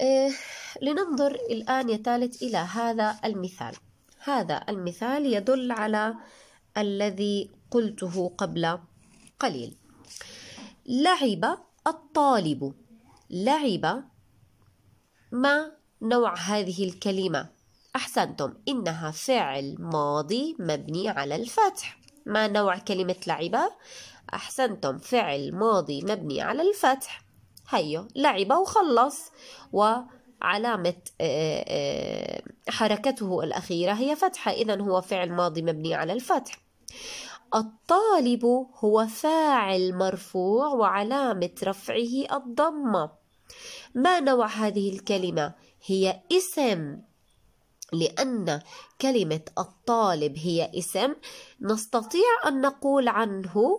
إيه، لننظر الآن يا ثالث إلى هذا المثال هذا المثال يدل على الذي قلته قبل قليل لعب الطالب لعب ما نوع هذه الكلمة أحسنتم إنها فعل ماضي مبني على الفتح ما نوع كلمة لعب أحسنتم فعل ماضي مبني على الفتح هيو لعب وخلص وعلامة آه، آه، حركته الأخيرة هي فتحة إذا هو فعل ماضي مبني على الفتح الطالب هو فاعل مرفوع وعلامة رفعه الضمة ما نوع هذه الكلمة؟ هي اسم لأن كلمة الطالب هي اسم نستطيع أن نقول عنه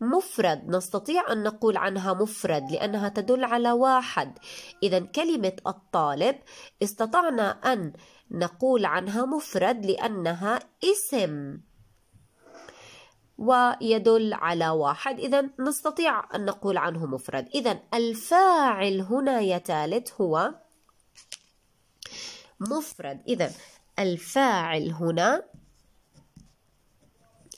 مفرد نستطيع أن نقول عنها مفرد لأنها تدل على واحد إذا كلمة الطالب استطعنا أن نقول عنها مفرد لأنها اسم ويدل على واحد إذا نستطيع أن نقول عنه مفرد إذا الفاعل هنا يا ثالث هو مفرد إذا الفاعل هنا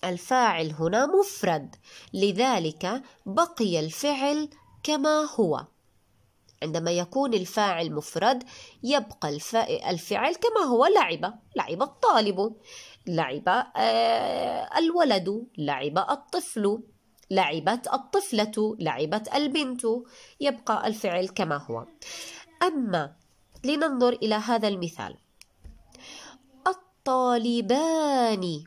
الفاعل هنا مفرد لذلك بقي الفعل كما هو عندما يكون الفاعل مفرد يبقى الفعل كما هو لعب لعب الطالب لعب آه، الولد لعب الطفل لعبت الطفلة لعبت البنت يبقى الفعل كما هو أما لننظر إلى هذا المثال الطالبان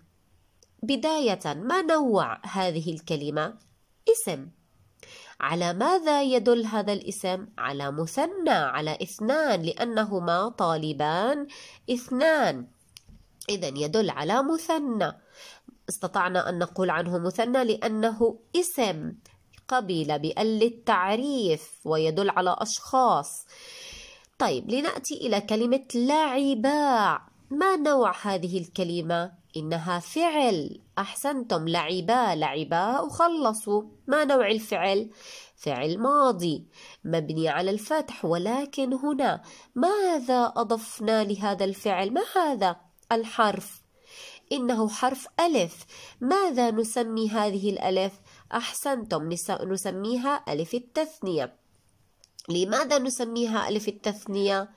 بداية ما نوع هذه الكلمة؟ اسم على ماذا يدل هذا الاسم؟ على مثنى على اثنان لأنهما طالبان اثنان إذا يدل على مثنى استطعنا أن نقول عنه مثنى لأنه اسم قبل بأل التعريف ويدل على أشخاص طيب لنأتي إلى كلمة لعباء ما نوع هذه الكلمة؟ إنها فعل أحسنتم لعبا لعبا وخلصوا ما نوع الفعل؟ فعل ماضي مبني على الفتح ولكن هنا ماذا أضفنا لهذا الفعل؟ ما هذا؟ الحرف إنه حرف ألف ماذا نسمي هذه الألف؟ أحسنتم نسميها ألف التثنية لماذا نسميها ألف التثنية؟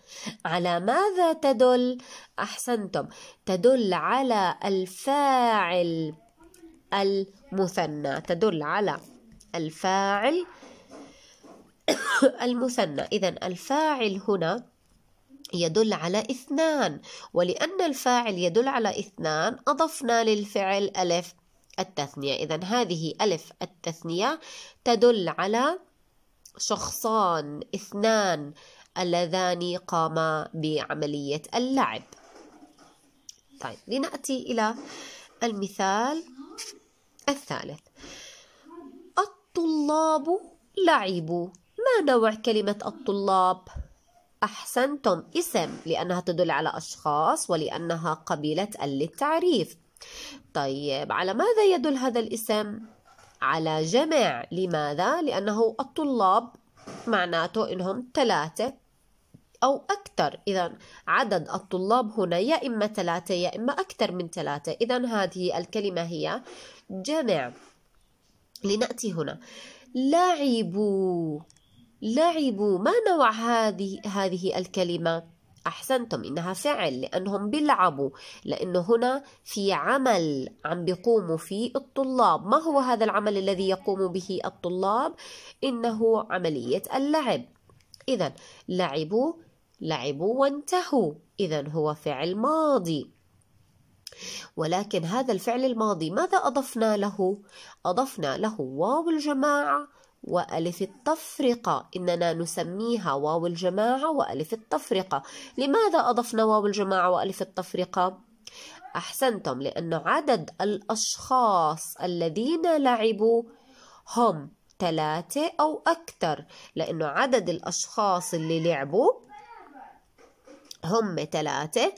على ماذا تدل؟ أحسنتم تدل على الفاعل المثنى تدل على الفاعل المثنى إذا الفاعل هنا يدل على اثنان ولأن الفاعل يدل على اثنان أضفنا للفعل ألف التثنية إذا هذه ألف التثنية تدل على شخصان اثنان اللذان قاما بعملية اللعب طيب لنأتي إلى المثال الثالث الطلاب لعبوا ما نوع كلمة الطلاب؟ أحسنتم اسم لأنها تدل على أشخاص ولأنها قبيلة للتعريف طيب على ماذا يدل هذا الاسم؟ على جمع لماذا؟ لأنه الطلاب معناته إنهم ثلاثة أو أكثر إذا عدد الطلاب هنا يا إما ثلاثة يا إما أكثر من ثلاثة إذا هذه الكلمة هي جمع لنأتي هنا لعبوا لعبوا ما نوع هذه هذه الكلمة أحسنتم إنها فعل لأنهم بيلعبوا لأنه هنا في عمل عم بيقوموا فيه الطلاب ما هو هذا العمل الذي يقوم به الطلاب إنه عملية اللعب إذا لعبوا لعبوا وانتهوا إذا هو فعل ماضي ولكن هذا الفعل الماضي ماذا أضفنا له؟ أضفنا له واو الجماعة وألف التفرقة إننا نسميها واو الجماعة وألف التفرقة لماذا أضفنا واو الجماعة وألف التفرقة؟ أحسنتم لأن عدد الأشخاص الذين لعبوا هم ثلاثة أو أكثر لأنه عدد الأشخاص اللي لعبوا هم ثلاثة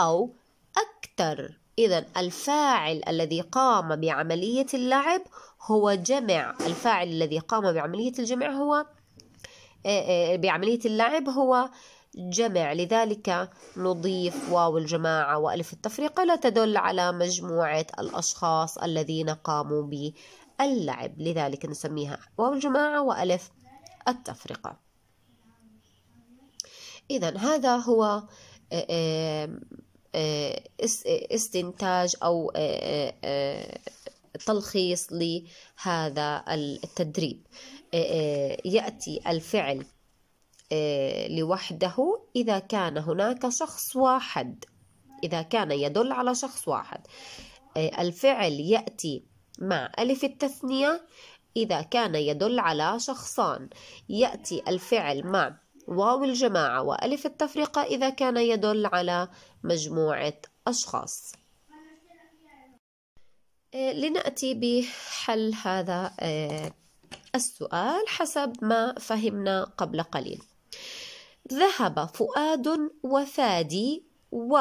أو أكثر إذا الفاعل الذي قام بعملية اللعب هو جمع الفاعل الذي قام بعملية الجمع هو آه، آه، بعملية اللعب هو جمع لذلك نضيف واو الجماعة وألف التفرقة لا تدل على مجموعة الأشخاص الذين قاموا باللعب لذلك نسميها واو الجماعة وألف التفرقة إذا هذا هو آه، آه، آه، استنتاج أو آه، تلخيص لهذا التدريب يأتي الفعل لوحده إذا كان هناك شخص واحد إذا كان يدل على شخص واحد الفعل يأتي مع ألف التثنية إذا كان يدل على شخصان يأتي الفعل مع واو الجماعة وألف التفرقة إذا كان يدل على مجموعة أشخاص آه، لنأتي بحل هذا آه، السؤال حسب ما فهمنا قبل قليل ذهب فؤاد وفادي و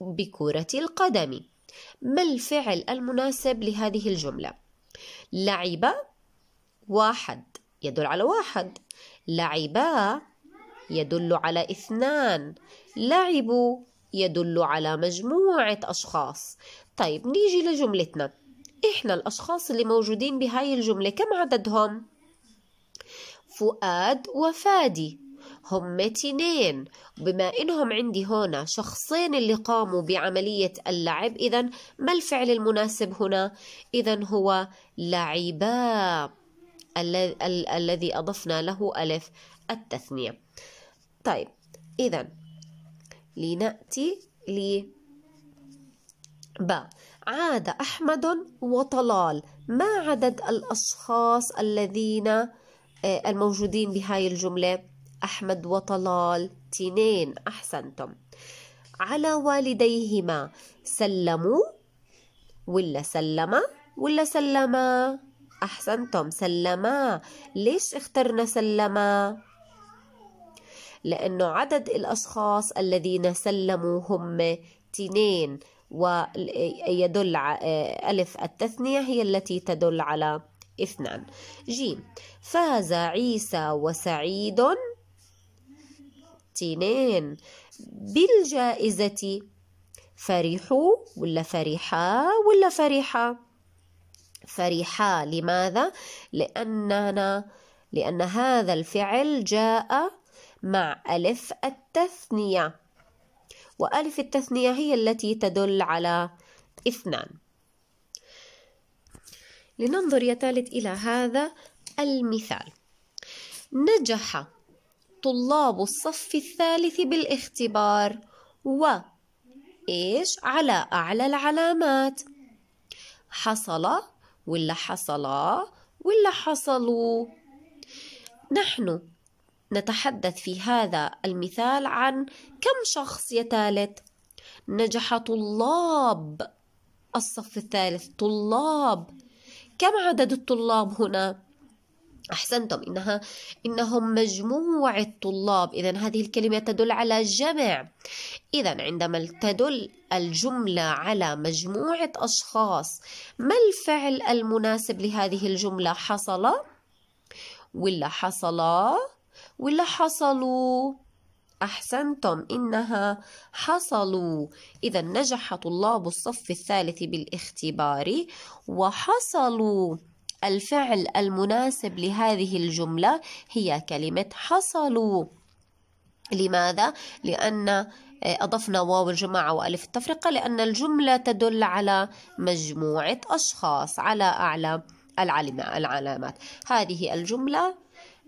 بكرة القدم ما الفعل المناسب لهذه الجملة؟ لعب واحد يدل على واحد لعبا يدل على اثنان لعبوا يدل على مجموعة أشخاص طيب نيجي لجملتنا إحنا الأشخاص اللي موجودين بهاي الجملة كم عددهم؟ فؤاد وفادي هم تنين بما إنهم عندي هنا شخصين اللي قاموا بعملية اللعب إذا ما الفعل المناسب هنا؟ إذا هو لعبا الذي أضفنا له ألف التثنية طيب إذا لنأتي ل ب عاد أحمد وطلال ما عدد الأشخاص الذين آه، الموجودين بهاي الجملة أحمد وطلال تنين أحسنتم على والديهما سلموا ولا سلم ولا سلما أحسنتم سلما ليش اخترنا سلما؟ لأنه عدد الأشخاص الذين سلموا هم تنين ويدل ألف التثنية هي التي تدل على اثنان جيم فاز عيسى وسعيد تنين بالجائزة فرحوا ولا فرحا ولا فرحة فرحا لماذا لاننا لان هذا الفعل جاء مع الف التثنيه والف التثنيه هي التي تدل على اثنان لننظر يا ثالث الى هذا المثال نجح طلاب الصف الثالث بالاختبار و إيش على أعلى العلامات حصل ولا حصلا ولا حصلوا نحن نتحدث في هذا المثال عن كم شخص يتالت نجح طلاب الصف الثالث طلاب كم عدد الطلاب هنا أحسنتم إنها إنهم مجموعة طلاب إذا هذه الكلمة تدل على جمع إذا عندما تدل الجملة على مجموعة أشخاص ما الفعل المناسب لهذه الجملة حصل ولا حصل ولا حصلوا أحسنتم إنها حصلوا إذا نجح طلاب الصف الثالث بالاختبار وحصلوا الفعل المناسب لهذه الجملة هي كلمة حصلوا لماذا؟ لأن آه، أضفنا واو الجماعة وألف التفرقة لأن الجملة تدل على مجموعة أشخاص على أعلى العلامات هذه الجملة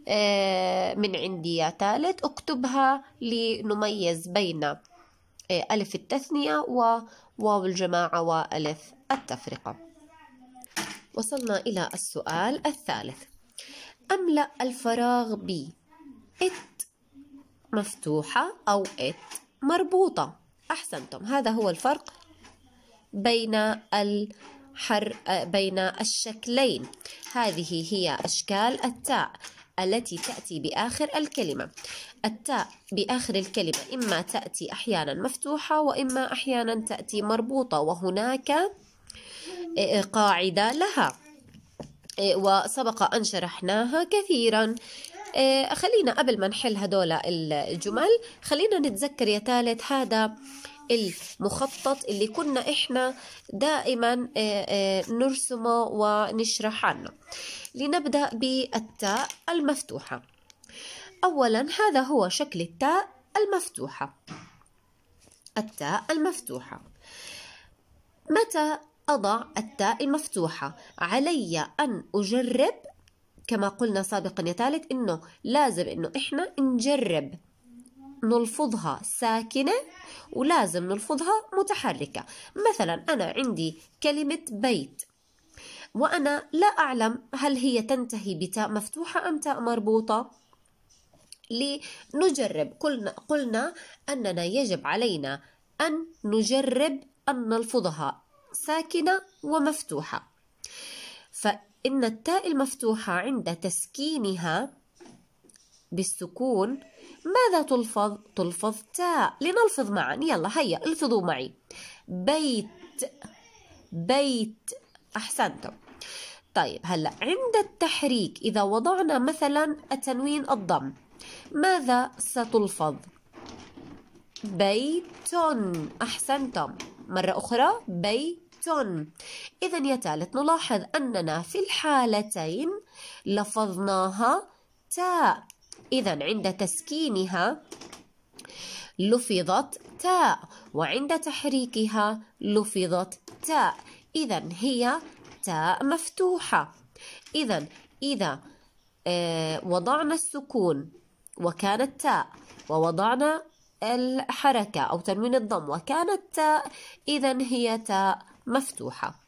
آه، من عندي يا تالت اكتبها لنميز بين آه، ألف التثنية وواو الجماعة وألف التفرقة وصلنا إلى السؤال الثالث أملأ الفراغ ب إت مفتوحة أو إت مربوطة أحسنتم هذا هو الفرق بين الحر بين الشكلين هذه هي أشكال التاء التي تأتي بآخر الكلمة التاء بآخر الكلمة إما تأتي أحيانا مفتوحة وإما أحيانا تأتي مربوطة وهناك إيه، قاعدة لها إيه، وسبق أن شرحناها كثيرا إيه، خلينا قبل ما نحل هدول الجمل خلينا نتذكر يا ثالث هذا المخطط اللي كنا إحنا دائما نرسمه ونشرح عنه لنبدأ بالتاء المفتوحة أولا هذا هو شكل التاء المفتوحة التاء المفتوحة متى أضع التاء المفتوحة علي أن أجرب كما قلنا سابقا يا ثالث إنه لازم إنه إحنا نجرب نلفظها ساكنة ولازم نلفظها متحركة مثلا أنا عندي كلمة بيت وأنا لا أعلم هل هي تنتهي بتاء مفتوحة أم تاء مربوطة لنجرب قلنا, قلنا أننا يجب علينا أن نجرب أن نلفظها ساكنة ومفتوحة فإن التاء المفتوحة عند تسكينها بالسكون ماذا تلفظ؟ تلفظ تاء لنلفظ معا يلا هيا الفظوا معي بيت بيت أحسنتم طيب هلا عند التحريك إذا وضعنا مثلا التنوين الضم ماذا ستلفظ؟ بيت أحسنتم مرة أخرى بيت إذا يا تالت نلاحظ أننا في الحالتين لفظناها تاء إذا عند تسكينها لفظت تاء وعند تحريكها لفظت تاء إذا هي تاء مفتوحة إذا إذا وضعنا السكون وكانت تاء ووضعنا الحركة أو تنوين الضم وكانت تاء إذا هي تاء مفتوحة